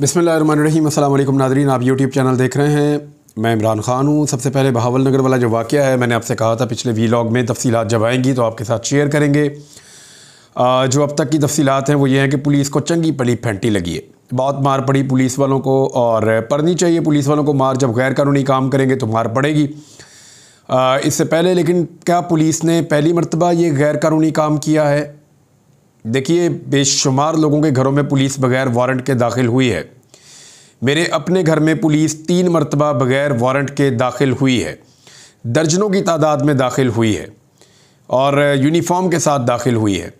बिसमीम अल्लाम नादरीन आप यूट्यूब चैनल देख रहे हैं मैं इमरान ख़ान हूँ सबसे पहले बहावल नगर वाला जो वाक़ है मैंने आपसे कहा था पिछले वी लॉग में तफसीत जब आएँगी तो आपके साथ शेयर करेंगे जो अब तक की तफसीत हैं वो ये हैं कि पुलिस को चंगी पली फेंटी लगी है बहुत मार पड़ी पुलिस वालों को और पड़नी चाहिए पुलिस वालों को मार जब गैर कानूनी काम करेंगे तो मार पड़ेगी इससे पहले लेकिन क्या पुलिस ने पहली मरतबा ये गैर कानूनी काम किया है देखिए बेशुमार लोगों के घरों में पुलिस बगैर वारंट के दाखिल हुई है मेरे अपने घर में पुलिस तीन मरतबा बगैर वारंट के दाखिल हुई है दर्जनों की तादाद में दाखिल हुई है और यूनिफॉर्म के साथ दाखिल हुई है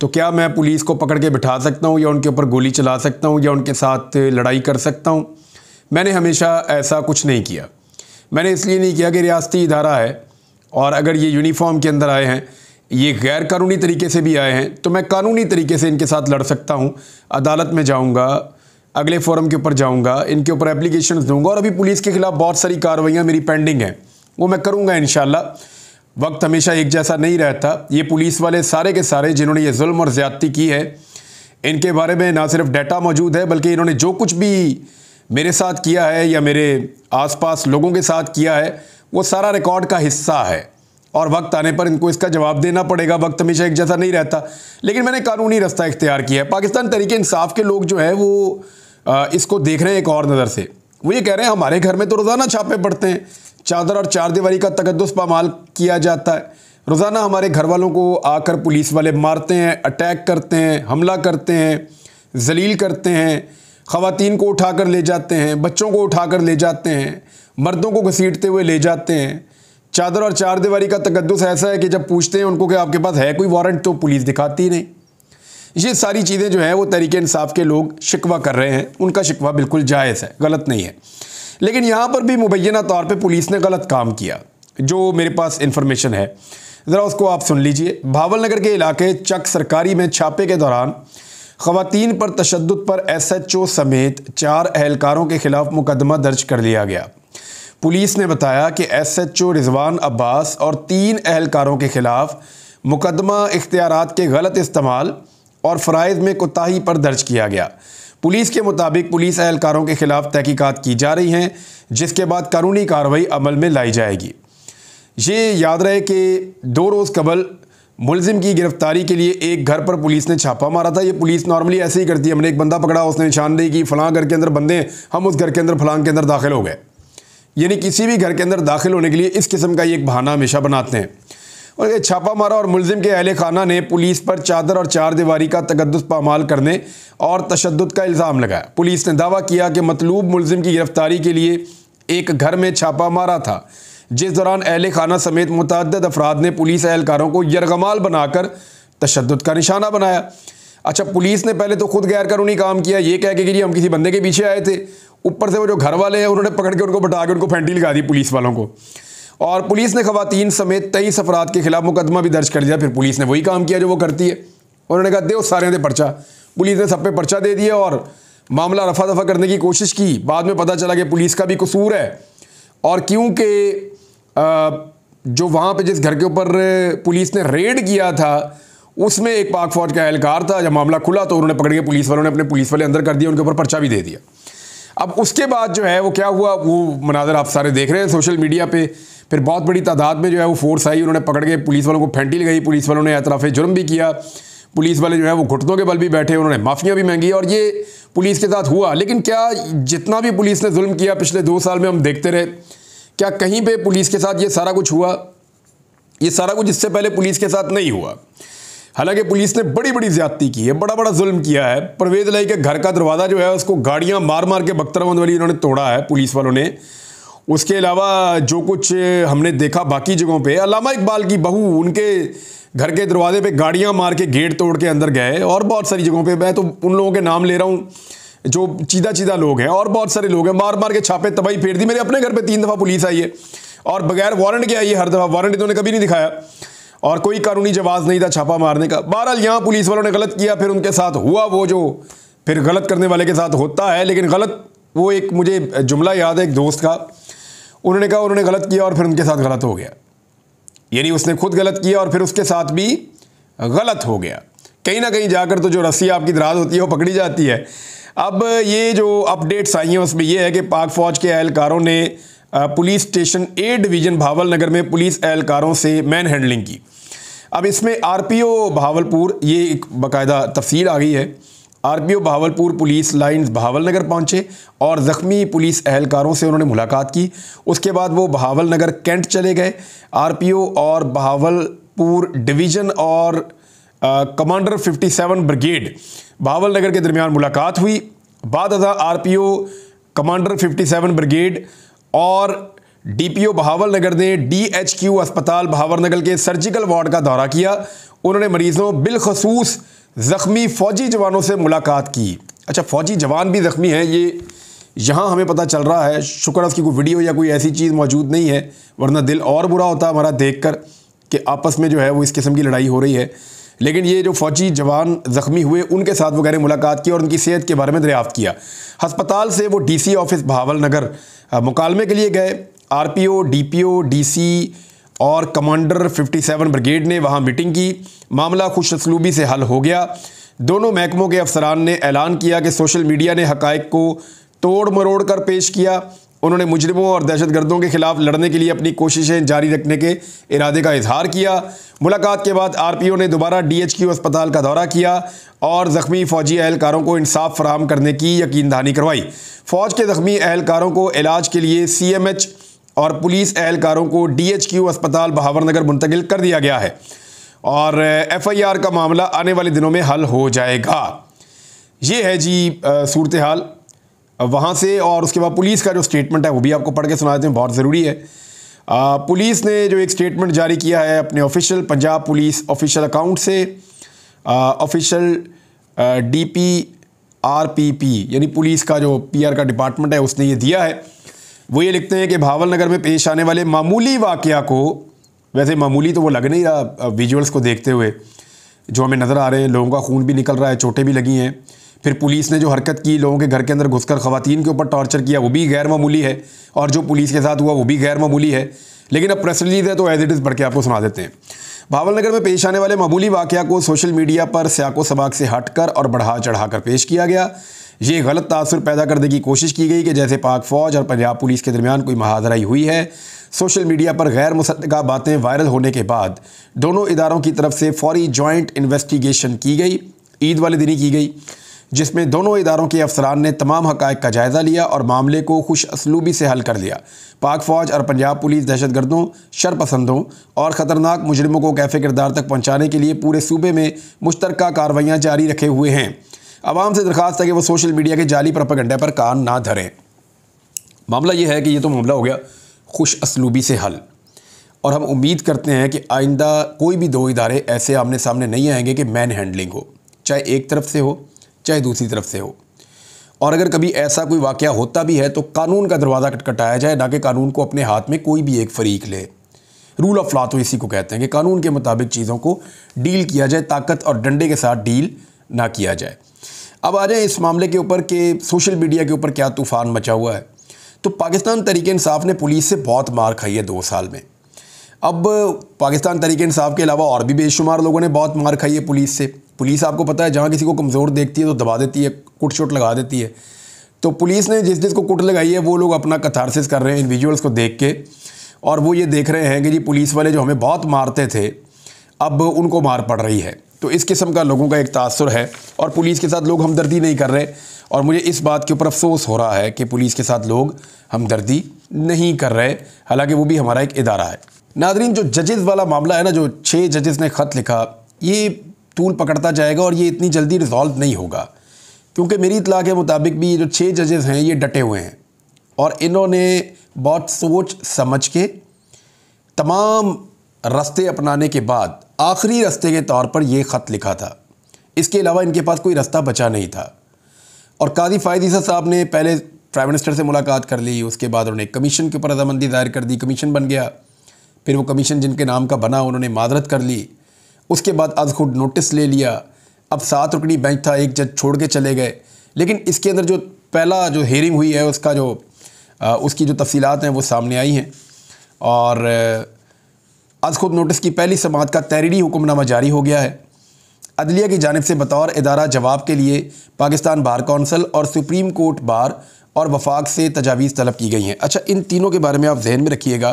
तो क्या मैं पुलिस को पकड़ के बिठा सकता हूँ या उनके ऊपर गोली चला सकता हूँ या उनके साथ लड़ाई कर सकता हूँ मैंने हमेशा ऐसा कुछ नहीं किया मैंने इसलिए नहीं किया कि रियासती इदारा है और अगर ये यूनिफॉर्म के अंदर आए हैं ये गैर कानूनी तरीके से भी आए हैं तो मैं कानूनी तरीके से इनके साथ लड़ सकता हूँ अदालत में जाऊँगा अगले फोरम के ऊपर जाऊँगा इनके ऊपर एप्लीकेशन दूँगा और अभी पुलिस के खिलाफ बहुत सारी कार्रवाइयाँ मेरी पेंडिंग हैं वो मैं करूँगा इन वक्त हमेशा एक जैसा नहीं रहता ये पुलिस वाले सारे के सारे जिन्होंने ये जुल्म और ज़्यादती की है इनके बारे में ना सिर्फ डाटा मौजूद है बल्कि इन्होंने जो कुछ भी मेरे साथ किया है या मेरे आसपास लोगों के साथ किया है वो सारा रिकॉर्ड का हिस्सा है और वक्त आने पर इनको इसका जवाब देना पड़ेगा वक्त हमेशा एक जैसा नहीं रहता लेकिन मैंने कानूनी रास्ता इख्तियार किया है पाकिस्तान तरीके इंसाफ के लोग जो हैं वो इसको देख रहे हैं एक और नज़र से वो ये कह रहे हैं हमारे घर में तो रोज़ाना छापे पड़ते हैं चादर और चार दीवारी का तकदस पामाल किया जाता है रोज़ाना हमारे घर वालों को आकर पुलिस वाले मारते हैं अटैक करते हैं हमला करते हैं जलील करते हैं ख़वातीन को उठा कर ले जाते हैं बच्चों को उठा कर ले जाते हैं मर्दों को घसीटते हुए ले जाते हैं चादर और चार दीवारी का तकदस ऐसा है कि जब पूछते हैं उनको कि आपके पास है कोई वारंट तो पुलिस दिखाती नहीं ये सारी चीज़ें जो हैं वो तरीके इंसाफ के लोग शिकवा कर रहे हैं उनका शिकवा बिल्कुल जायज़ है गलत नहीं है लेकिन यहाँ पर भी मुबैना तौर पर पुलिस ने गलत काम किया जो मेरे पास इंफॉर्मेशन है ज़रा उसको आप सुन लीजिए भावल नगर के इलाके चक सरकारी में छापे के दौरान खवतान पर तशद पर एस एच ओ समेत चार एहलकारों के खिलाफ मुकदमा दर्ज कर लिया गया पुलिस ने बताया कि S H O Rizwan Abbas और तीन अहलकारों के खिलाफ मुकदमा इख्तियार के गलत इस्तेमाल और फ़राइज़ में कोताही पर दर्ज किया गया पुलिस के मुताबिक पुलिस अहलकारों के खिलाफ तहकीकत की जा रही हैं जिसके बाद कानूनी कार्रवाई अमल में लाई जाएगी ये याद रहे कि दो रोज़ कबल मुलजिम की गिरफ्तारी के लिए एक घर पर पुलिस ने छापा मारा था ये पुलिस नॉर्मली ऐसे ही करती है हमने एक बंदा पकड़ा उसने निशानदेही की फलां घर के अंदर बंदे हम उस घर के अंदर फलां के अंदर दाखिल हो गए यानी किसी भी घर के अंदर दाखिल होने के लिए इस किस्म का ये एक बहाना हमेशा बनाते हैं और ये छापा मारा और मुलजिम के अहल खाना ने पुलिस पर चादर और चार दीवारी का तकदस पामाल करने और तशद का इल्ज़ाम लगाया पुलिस ने दावा किया कि मतलूब मुलजिम की गिरफ्तारी के लिए एक घर में छापा मारा था जिस दौरान अहल खाना समेत मुतद अफराद ने पुलिस एहलकारों को यरगमाल बनाकर तशद का निशाना बनाया अच्छा पुलिस ने पहले तो खुद गैर कानूनी काम किया ये कह के कि जी हम किसी बंदे के पीछे आए थे ऊपर से वो जो घर वाले हैं उन्होंने पकड़ के उनको बटा के उनको फेंटी लगा दी पुलिस वालों को और पुलिस ने खातन समेत तेईस अफराद के खिलाफ मुकदमा भी दर्ज कर दिया फिर पुलिस ने वही काम किया जो वो करती है उन्होंने कहा दे सारे दे पर्चा पुलिस ने सब पे पर्चा दे दिया और मामला रफा दफा करने की कोशिश की बाद में पता चला कि पुलिस का भी कसूर है और क्योंकि जो वहाँ पर जिस घर के ऊपर पुलिस ने रेड किया था उसमें एक पाक फौज का एहलकार था जब मामला खुला तो उन्होंने पकड़ के पुलिस वालों ने अपने पुलिस वाले अंदर कर दिया उनके ऊपर पर्चा भी दे दिया अब उसके बाद जो है वो क्या हुआ वो मनाजर आप सारे देख रहे हैं सोशल मीडिया पे फिर बहुत बड़ी तादाद में जो है वो फोर्स आई उन्होंने पकड़ के पुलिस वालों को फेंटी लगाई पुलिस वालों ने एतराफ़ जुर्म भी किया पुलिस वाले जो है वो घुटनों के बल भी बैठे उन्होंने माफ़ियाँ भी मांगी और ये पुलिस के साथ हुआ लेकिन क्या जितना भी पुलिस ने जुल्म किया पिछले दो साल में हम देखते रहे क्या कहीं पर पुलिस के साथ ये सारा कुछ हुआ ये सारा कुछ इससे पहले पुलिस के साथ नहीं हुआ हालांकि पुलिस ने बड़ी बड़ी ज्यादती की है बड़ा बड़ा जुल्म किया है परवेज लाई के घर का दरवाज़ा जो है उसको गाड़ियाँ मार मार के बख्तरबंद वाली इन्होंने तोड़ा है पुलिस वालों ने उसके अलावा जो कुछ हमने देखा बाकी जगहों पे अलामा इकबाल की बहू उनके घर के दरवाजे पे गाड़ियाँ मार के गेट तोड़ के अंदर गए और बहुत सारी जगहों पर मैं तो उन लोगों के नाम ले रहा हूँ जो चीदा चीदा लोग हैं और बहुत सारे लोग हैं मार मार के छापे तबाही फेर दी मेरे अपने घर पे तीन दफ़ा पुलिस आई है और बगैर वारंट के आई है हर दफ़ा वारंट इन्होंने कभी नहीं दिखाया और कोई कानूनी जवाब नहीं था छापा मारने का बहरहाल यहाँ पुलिस वालों ने गलत किया फिर उनके साथ हुआ वो जो फिर गलत करने वाले के साथ होता है लेकिन गलत वो एक मुझे जुमला याद है एक दोस्त का उन्होंने कहा उन्होंने गलत किया और फिर उनके साथ गलत हो गया यानी उसने खुद गलत किया और फिर उसके साथ भी गलत हो गया कहीं ना कहीं जाकर तो जो रस्सी आपकी दराज होती है वो पकड़ी जाती है अब ये जो अपडेट्स आई हैं उसमें यह है कि पाक फौज के एहलकारों ने police station A division Bahawalnagar में पुलिस एहलकारों से मैन हैंडलिंग की अब इसमें आरपीओ भावलपुर ये एक बाकायदा तफसील आ गई है RPO Bahawalpur police lines Bahawalnagar पहुँचे और ज़ख्मी पुलिस अहलकारों से उन्होंने मुलाकात की उसके बाद वो बहावल नगर कैंट चले गए आरपीओ और बहावलपुर डिवीज़न और कमांडर 57 ब्रिगेड बहावल नगर के दरमियान मुलाकात हुई बाद R P O commander seven brigade और डीपीओ बहावल नगर ने डीएचक्यू अस्पताल बहावर नगर के सर्जिकल वार्ड का दौरा किया उन्होंने मरीजों बिलखसूस ज़ख्मी फ़ौजी जवानों से मुलाकात की अच्छा फ़ौजी जवान भी ज़ख्मी हैं ये यहाँ हमें पता चल रहा है शुक्र उसकी कोई वीडियो या कोई ऐसी चीज़ मौजूद नहीं है वरना दिल और बुरा होता हमारा देख कर कि आपस में जो है वो इस किस्म की लड़ाई हो रही है लेकिन ये जो फ़ौजी जवान ज़ख्मी हुए उनके साथ वगैरह मुलाकात की और उनकी सेहत के बारे में दरियाफ़्त किया हस्पताल से वो डीसी ऑफिस बहावल नगर मुकालमे के लिए गए आरपीओ डीपीओ डीसी और कमांडर 57 ब्रिगेड ने वहां मीटिंग की मामला खुश असलूबी से हल हो गया दोनों महकमों के अफसरान ने ऐलान किया कि सोशल मीडिया ने हक को तोड़ मरोड़ कर पेश किया उन्होंने मुजरमों और दहशतगर्दों के खिलाफ लड़ने के लिए अपनी कोशिशें जारी रखने के इरादे का इजहार किया मुलाकात के बाद आरपीओ ने दोबारा डीएचक्यू अस्पताल का दौरा किया और ज़ख्मी फ़ौजी अहलकारों को इंसाफ फराहम करने की यकीन दहानी करवाई फ़ौज के ज़ख्मी अहलकारों को इलाज के लिए सी एम एच और पुलिस एहलकारों को डीएचक्यू अस्पताल बहावर नगर मुंतकिल कर दिया गया है और एफआईआर का मामला आने वाले दिनों में हल हो जाएगा ये है जी सूरत हाल वहाँ से और उसके बाद पुलिस का जो स्टेटमेंट है वो भी आपको पढ़ के सुना देते हैं बहुत ज़रूरी है आ, पुलिस ने जो एक स्टेटमेंट जारी किया है अपने official Punjab police official account से official D P R P P यानी पुलिस का जो पी आर का डिपार्टमेंट है उसने ये दिया है वो ये लिखते हैं कि भावल नगर में पेश आने वाले मामूली वाक़ को वैसे मामूली तो वो लग नहीं रहा विजुअल्स को देखते हुए जो हमें नज़र आ रहे हैं लोगों का खून भी निकल रहा है चोटें भी लगी हैं फिर पुलिस ने जो हरकत की लोगों के घर के अंदर घुसकर खवतान के ऊपर टॉर्चर किया वो भी गैर मामूली है और जो पुलिस के साथ हुआ वो भी गैर मामूली है लेकिन अब प्रेस रिलीज है तो एज इट इज़ बढ़ के आपको सुना देते हैं भावल नगर में पेश आने वाले मामूली वाक़ को सोशल मीडिया पर स्याको सबाक से हटकर और बढ़ा चढ़ा पेश किया गया ये गलत तासर पैदा करने की कोशिश की गई कि जैसे पाक फ़ौज और पंजाब पुलिस के दरमियान कोई महाजराई हुई है सोशल मीडिया पर गैर मुसदा बातें वायरल होने के बाद दोनों इदारों की तरफ से फौरी जॉइंट इन्वेस्टिगेशन की गई ईद वाले दिन ही की गई जिसमें दोनों इदारों के अफसरान ने तमाम हक़ का जायज़ा लिया और मामले को खुश असलूबी से हल कर लिया पाक फ़ौज और पंजाब पुलिस दहशत गर्दों शरपसंदों और ख़तरनाक मुजरमों को कैफे किरदार तक पहुँचाने के लिए पूरे सूबे में मुश्तरक कार्रवाइयाँ जारी रखे हुए हैं आवाम से दरख्वास्त है कि वो सोशल मीडिया के जाली प्रोपागेंडा पर कान ना धरें मामला ये है कि ये तो मामला हो गया खुश असलूबी से हल और हम उम्मीद करते हैं कि आइंदा कोई भी दो इदारे ऐसे आमने सामने नहीं आएंगे कि मैन हैंडलिंग हो चाहे एक तरफ से हो चाहे दूसरी तरफ से हो और अगर कभी ऐसा कोई वाक़ होता भी है तो कानून का दरवाज़ा कटकटाया जाए ना कि कानून को अपने हाथ में कोई भी एक फरीक ले रूल ऑफ लॉ तो इसी को कहते हैं कि कानून के मुताबिक चीज़ों को डील किया जाए ताकत और डंडे के साथ डील ना किया जाए अब आ जाए इस मामले के ऊपर कि सोशल मीडिया के ऊपर क्या तूफ़ान मचा हुआ है तो पाकिस्तान तरीके इंसाफ ने पुलिस से बहुत मार खाई है दो साल में अब पाकिस्तान तरीके इंसाफ के अलावा और भी बेशुमार लोगों ने बहुत मार खाई है पुलिस से पुलिस आपको पता है जहाँ किसी को कमज़ोर देखती है तो दबा देती है कुट शोट लगा देती है तो पुलिस ने जिस जिस को कुट लगाई है वो लोग अपना कथारसिस कर रहे हैं इंडिविजुअल्स को देख के और वो ये देख रहे हैं कि जी पुलिस वाले जो हमें बहुत मारते थे अब उनको मार पड़ रही है तो इस किस्म का लोगों का एक तासर है और पुलिस के साथ लोग हमदर्दी नहीं कर रहे और मुझे इस बात के ऊपर अफसोस हो रहा है कि पुलिस के साथ लोग हमदर्दी नहीं कर रहे हालांकि वो भी हमारा एक इदारा है नादरीन जो जजेज़ वाला मामला है ना जो छः जजेस ने ख़त लिखा ये तूल पकड़ता जाएगा और ये इतनी जल्दी रिजॉल्व नहीं होगा क्योंकि मेरी इतला के मुताबिक भी ये जो छः जजेस हैं ये डटे हुए हैं और इन्होंने बहुत सोच समझ के तमाम रास्ते अपनाने के बाद आखिरी रास्ते के तौर पर यह ख़त लिखा था इसके अलावा इनके पास कोई रास्ता बचा नहीं था और काजी फायदीसा साहब ने पहले प्राइम मिनिस्टर से मुलाकात कर ली उसके बाद उन्होंने कमीशन के ऊपर रजामंदी दायर कर दी कमीशन बन गया फिर वो कमीशन जिनके नाम का बना उन्होंने माजरत कर ली उसके बाद आज खुद नोटिस ले लिया अब सात रुकनी बेंच था एक जज छोड़ के चले गए लेकिन इसके अंदर जो पहला जो हेयरिंग हुई है उसका जो आ, उसकी जो तफसीत हैं वो सामने आई हैं और आज खुद नोटिस की पहली समात का तहरीरी हुक्मनामा जारी हो गया है अदलिया की जानब से बतौर इदारा जवाब के लिए पाकिस्तान बार कौंसल और सुप्रीम कोर्ट बार और वफाक से तजावीज़ तलब की गई हैं अच्छा इन तीनों के बारे में आप जहन में रखिएगा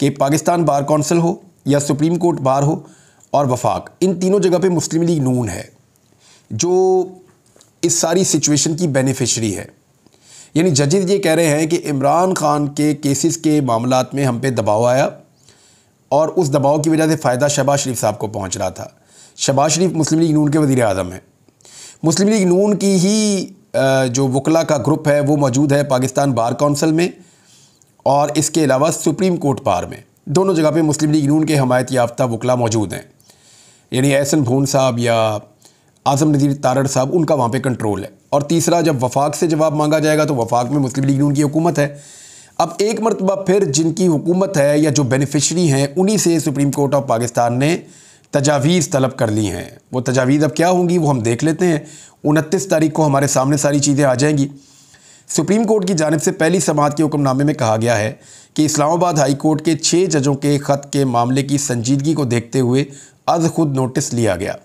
कि पाकिस्तान बार कौंसल हो या सुप्रीम कोर्ट बार हो और वफाक इन तीनों जगह पे मुस्लिम लीग नून है जो इस सारी सिचुएशन की बेनिफिशरी है यानी जजेज ये कह रहे हैं कि इमरान खान के केसेस के मामला में हम पे दबाव आया और उस दबाव की वजह से फ़ायदा शहबाज शरीफ साहब को पहुँच रहा था शहबाज शरीफ मुस्लिम लीग नून के वजीर अजम हैं मुस्लिम लीग नून की ही जो वकला का ग्रुप है वो मौजूद है पाकिस्तान बार कौंसिल में और इसके अलावा सुप्रीम कोर्ट पार में दोनों जगह पे मुस्लिम लीग नून के हमायत याफ्ता वकला मौजूद हैं यानी एहसन भून साहब या आज़म नज़ीर तारड़ साहब उनका वहाँ पे कंट्रोल है और तीसरा जब वफाक से जवाब मांगा जाएगा तो वफाक में मुस्लिम लीग नून की हुकूमत है अब एक मरतबा फिर जिनकी हुकूमत है या जो बेनिफिशरी हैं उन्हीं से सुप्रीम कोर्ट ऑफ पाकिस्तान ने तजावीज़ तलब कर ली हैं वो तजावीज़ अब क्या होंगी वो हम देख लेते हैं उनतीस तारीख को हमारे सामने सारी चीज़ें आ जाएंगी सुप्रीम कोर्ट की जानब से पहली समात के हुक्मनामे में कहा गया है कि इस्लामाबाद हाई कोर्ट के छः जजों के ख़त के मामले की संजीदगी को देखते हुए अज खुद नोटिस लिया गया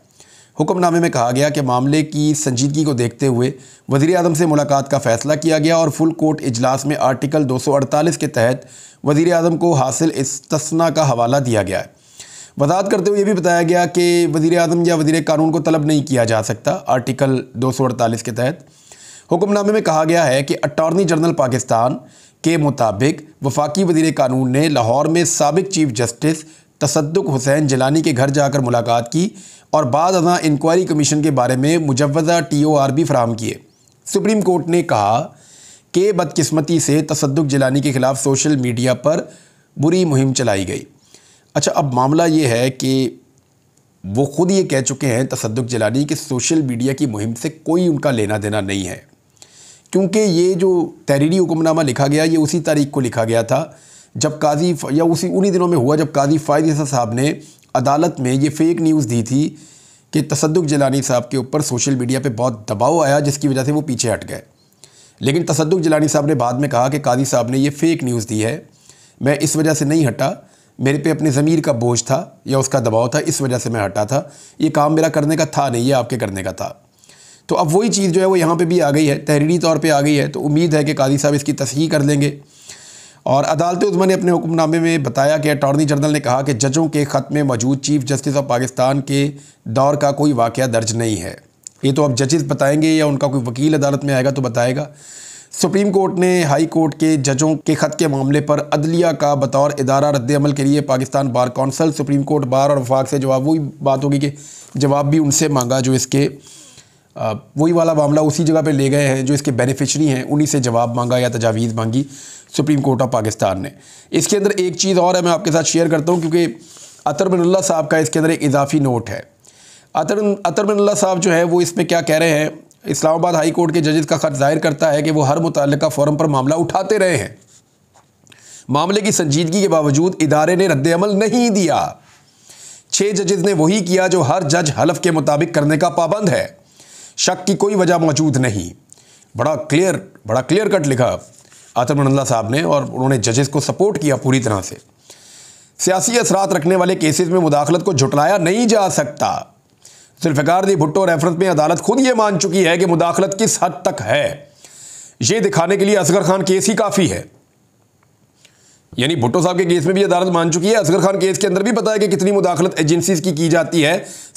हुक्मनामे में कहा गया कि मामले की संजीदगी को देखते हुए वज़ी अजम से मुलाकात का फ़ैसला किया गया और फुल कोर्ट इजलास में आर्टिकल 248 के तहत वज़ी अजम को हासिल इस्तना का हवाला दिया गया है वजात करते हुए ये भी बताया गया कि वजीर अजम या वज़ी कानून को तलब नहीं किया जा सकता आर्टिकल अड़तालीस के तहत हुक्मनामे में कहा गया है कि अटॉर्नी जनरल पाकिस्तान के मुताबिक वफाकी वजीर कानून ने लाहौर में सबक चीफ जस्टिस तसदुक हुसैन जलानी के घर जाकर मुलाकात की और बाद अदा इंक्वायरी कमीशन के बारे में मुजवज़ा टी ओ आर भी फराम किए सुप्रीम कोर्ट ने कहा कि बदकस्मती से तसदुक जलानी के ख़िलाफ़ सोशल मीडिया पर बुरी मुहिम चलाई गई अच्छा अब मामला ये है कि वो ख़ुद ये कह चुके हैं तसदुक जलानी कि सोशल मीडिया की मुहिम से कोई उनका लेना देना नहीं है क्योंकि ये जो तहरीरी हुक्मनामा लिखा गया ये उसी तारीख को लिखा गया था जब काजी या उसी उन्हीं दिनों में हुआ जब काजी फायदा साहब ने अदालत में ये फेक न्यूज़ दी थी कि तसदुक जलानी साहब के ऊपर सोशल मीडिया पे बहुत दबाव आया जिसकी वजह से वो पीछे हट गए लेकिन तसदुक जलानी साहब ने बाद में कहा कि काजी साहब ने ये फेक न्यूज़ दी है मैं इस वजह से नहीं हटा मेरे पे अपने ज़मीर का बोझ था या उसका दबाव था इस वजह से मैं हटा था ये काम मेरा करने का था नहीं ये आपके करने का था तो अब वही चीज़ जो है वो यहाँ पर भी आ गई है तहरीरी तौर पर आ गई है तो उम्मीद है कि काजी साहब इसकी तस्ही कर लेंगे और अदालत उजमा ने अपने हुक्मनामे में बताया कि अटॉर्नी जनरल ने कहा कि जजों के ख़त में मौजूद चीफ जस्टिस ऑफ पाकिस्तान के दौर का कोई वाक़ दर्ज नहीं है ये तो अब जजेस बताएंगे या उनका कोई वकील अदालत में आएगा तो बताएगा सुप्रीम कोर्ट ने हाई कोर्ट के जजों के ख़त के मामले पर अदलिया का बतौर इदारा रद्दमल के लिए Pakistan bar council supreme court bar और वफाक से जवाब वही बात होगी कि जवाब भी उनसे मांगा जो इसके वही वाला मामला उसी जगह पर ले गए हैं जो इसके बेनिफिशरी हैं उन्हीं से जवाब मांगा या तजावीज़ मांगी सुप्रीम कोर्ट ऑफ पाकिस्तान ने इसके अंदर एक चीज़ और है मैं आपके साथ शेयर करता हूँ क्योंकि अतर बिनल्ला साहब का इसके अंदर एक इजाफी नोट है अतर अतर बिनल्ला साहब जो है वो इसमें क्या कह रहे हैं इस्लामाबाद हाई कोर्ट के जजेस का खर्च जाहिर करता है कि वो हर मुतल फोरम पर मामला उठाते रहे हैं मामले की संजीदगी के बावजूद इदारे ने रद्दमल नहीं दिया छः जजेज ने वही किया जो हर जज हलफ के मुताबिक करने का पाबंद है शक की कोई वजह मौजूद नहीं बड़ा क्लियर बड़ा क्लियर कट लिखा आतम नंदा साहब ने और उन्होंने जजेस को सपोर्ट किया पूरी तरह से सियासी असरात रखने वाले केसेस में मुदाखलत को झुटलाया नहीं जा सकता जुल्फ़िकार दी भुट्टो रेफरेंस में अदालत खुद ये मान चुकी है कि मुदाखलत किस हद तक है ये दिखाने के लिए असगर खान केस ही काफ़ी है यानी भुट्टो साहब के केस में भी अदालत मान चुकी है असगर खान केस के अंदर भी पता है कि कितनी मुदाखलत एजेंसीज की की जाती है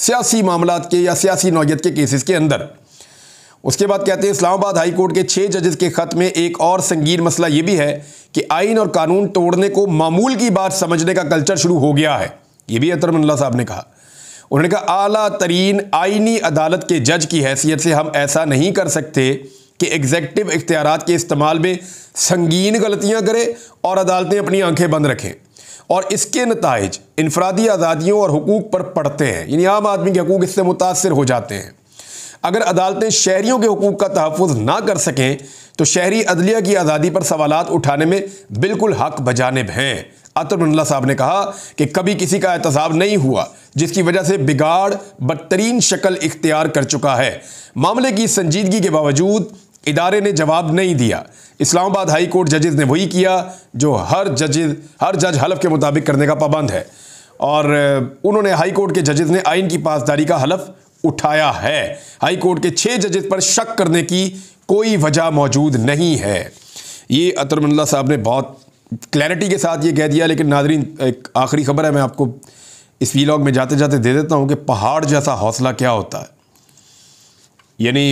सियासी मामला के या सियासी नौीयत के केसेस के अंदर उसके बाद कहते हैं इस्लामाबाद हाईकोर्ट के छः जजेस के ख़त में एक और संगीन मसला ये भी है कि आइन और कानून तोड़ने को मामूल की बात समझने का कल्चर शुरू हो गया है ये भी अतरमल्ला साहब ने कहा उन्होंने कहा आला तरीन आइनी अदालत के जज की हैसियत से हम ऐसा नहीं कर सकते कि एग्जेक्टिव इख्तियार के इस्तेमाल में संगीन गलतियाँ करें और अदालतें अपनी आंखें बंद रखें और इसके नतज इनफरादी आज़ादियों और हकूक़ पर पड़ते हैं यानी आम आदमी के हकूक़ इससे मुतासर हो जाते हैं अगर अदालतें शहरीों के हकूक़ का तहफ़ ना कर सकें तो शहरी अदलिया की आज़ादी पर सवाल उठाने में बिल्कुल हक बजानब हैं अतर मंडला साहब ने कहा कि कभी किसी का एहतसाब नहीं हुआ जिसकी वजह से बिगाड़ बदतरीन शक्ल इख्तियार कर चुका है मामले की संजीदगी के बावजूद इदारे ने जवाब नहीं दिया इस्लामाबाद हाई कोर्ट जजेज ने वही किया जो हर जजेज हर जज हलफ के मुताबिक करने का पाबंद है और उन्होंने हाई कोर्ट के जजेज ने आइन की पासदारी का हलफ उठाया है हाईकोर्ट के छह जजेस पर शक करने की कोई वजह मौजूद नहीं है ये अतर अतरमल्ला साहब ने बहुत क्लैरिटी के साथ ये कह दिया लेकिन नादरीन एक आखिरी खबर है मैं आपको इस वीलॉग में जाते जाते दे देता हूँ कि पहाड़ जैसा हौसला क्या होता है यानी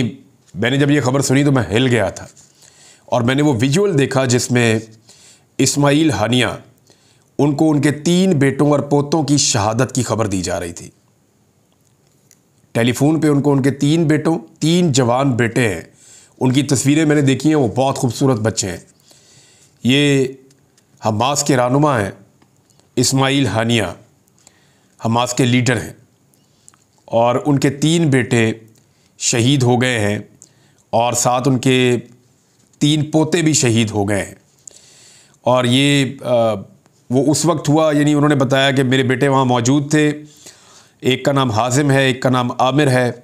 मैंने जब यह खबर सुनी तो मैं हिल गया था और मैंने वो विजुअल देखा जिसमें इस्माइल हानिया उनको उनके तीन बेटों और पोतों की शहादत की खबर दी जा रही थी टेलीफोन पे उनको उनके तीन बेटों तीन जवान बेटे हैं उनकी तस्वीरें मैंने देखी हैं वो बहुत खूबसूरत बच्चे हैं ये हमास के रानुमा हैं इस्माइल हानिया हमास के लीडर हैं और उनके तीन बेटे शहीद हो गए हैं और साथ उनके तीन पोते भी शहीद हो गए हैं और ये आ, वो उस वक्त हुआ यानी उन्होंने बताया कि मेरे बेटे वहाँ मौजूद थे एक का नाम हाजिम है एक का नाम आमिर है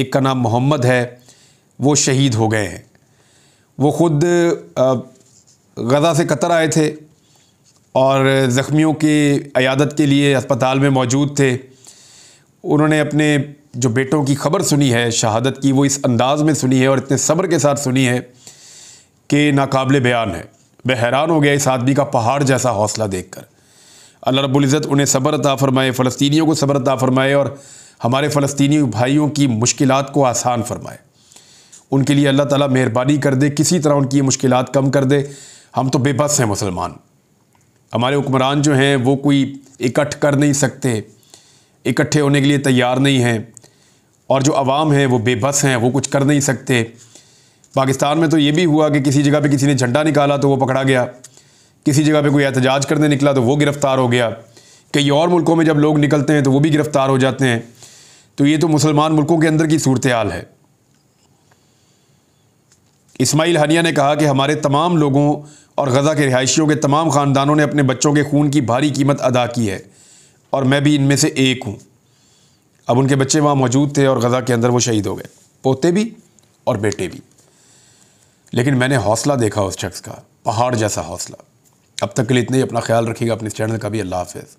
एक का नाम मोहम्मद है वो शहीद हो गए हैं वो ख़ुद गज़ा से कतर आए थे और ज़ख्मियों की अयादत के लिए अस्पताल में मौजूद थे उन्होंने अपने जो बेटों की खबर सुनी है शहादत की वो इस अंदाज़ में सुनी है और इतने सब्र के साथ सुनी है कि नाकबले बयान है मैं हैरान हो गया इस आदमी का पहाड़ जैसा हौसला देख कर अल्लाह रब्ज़त उन्हें सब्र अता फ़रमाए फ़लस्तियों को सब्र अता फ़रमाए और हमारे फ़लस्तीनी भाइयों की मुश्किल को आसान फ़रमाए उनके लिए अल्लाह ताला मेहरबानी कर दे किसी तरह उनकी ये मुश्किल कम कर दे हम तो बेबस हैं मुसलमान हमारे हुक्मरान जो हैं वो कोई इकट्ठ कर नहीं सकते इकट्ठे होने के लिए तैयार नहीं हैं और जो आवाम हैं वो बेबस हैं वो कुछ कर नहीं सकते पाकिस्तान में तो ये भी हुआ कि किसी जगह पे किसी ने झंडा निकाला तो वो पकड़ा गया किसी जगह पे कोई एहतजाज करने निकला तो वो गिरफ़्तार हो गया कई और मुल्कों में जब लोग निकलते हैं तो वो भी गिरफ़्तार हो जाते हैं तो ये तो मुसलमान मुल्कों के अंदर की सूरत हाल है इस्माइल हनिया ने कहा कि हमारे तमाम लोगों और गज़ा के रिहायशियों के तमाम ख़ानदानों ने अपने बच्चों के खून की भारी कीमत अदा की है और मैं भी इनमें से एक हूँ अब उनके बच्चे वहाँ मौजूद थे और गज़ा के अंदर वो शहीद हो गए पोते भी और बेटे भी लेकिन मैंने हौसला देखा उस शख्स का पहाड़ जैसा हौसला अब तक के लिए इतना ही अपना ख्याल रखिएगा अपने चैनल का भी अल्लाह हाफिज़